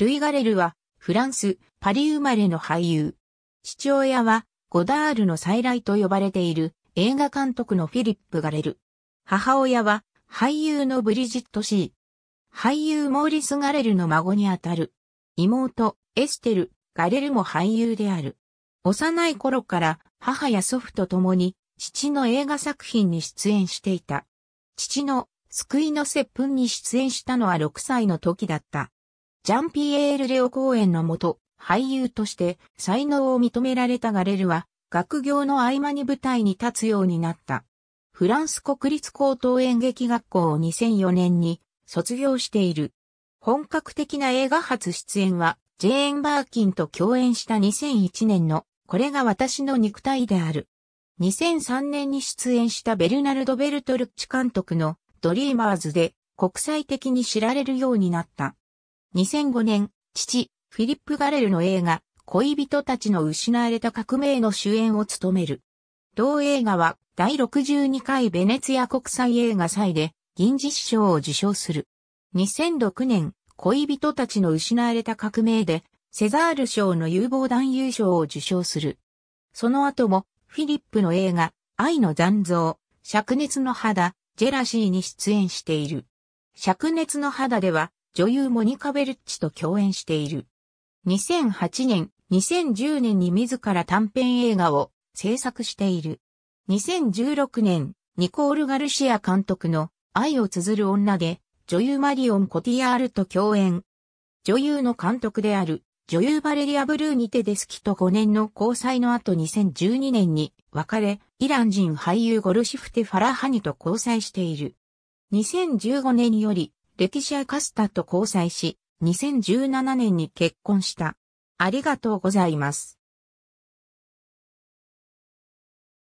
ルイ・ガレルは、フランス、パリ生まれの俳優。父親は、ゴダールの再来と呼ばれている映画監督のフィリップ・ガレル。母親は、俳優のブリジット・シー。俳優モーリス・ガレルの孫にあたる。妹、エステル、ガレルも俳優である。幼い頃から母や祖父と共に父の映画作品に出演していた。父の救いの接吻に出演したのは6歳の時だった。ジャンピエール・レオ公演のもと、俳優として才能を認められたガレルは、学業の合間に舞台に立つようになった。フランス国立高等演劇学校を2004年に卒業している。本格的な映画初出演は、ジェーン・バーキンと共演した2001年の、これが私の肉体である。2003年に出演したベルナルド・ベルトルッチ監督のドリーマーズで国際的に知られるようになった。2005年、父、フィリップ・ガレルの映画、恋人たちの失われた革命の主演を務める。同映画は、第62回ベネツィア国際映画祭で、銀獅子賞を受賞する。2006年、恋人たちの失われた革命で、セザール賞の有望男優賞を受賞する。その後も、フィリップの映画、愛の残像、灼熱の肌、ジェラシーに出演している。灼熱の肌では、女優モニカ・ベルッチと共演している。2008年、2010年に自ら短編映画を制作している。2016年、ニコール・ガルシア監督の愛を綴る女で、女優マリオン・コティアールと共演。女優の監督である、女優バレリア・ブルーにてデスキと5年の交際の後2012年に別れ、イラン人俳優ゴルシフテ・ファラハニと交際している。2015年より歴史アカスタと交際し、2017年に結婚した。ありがとうございます。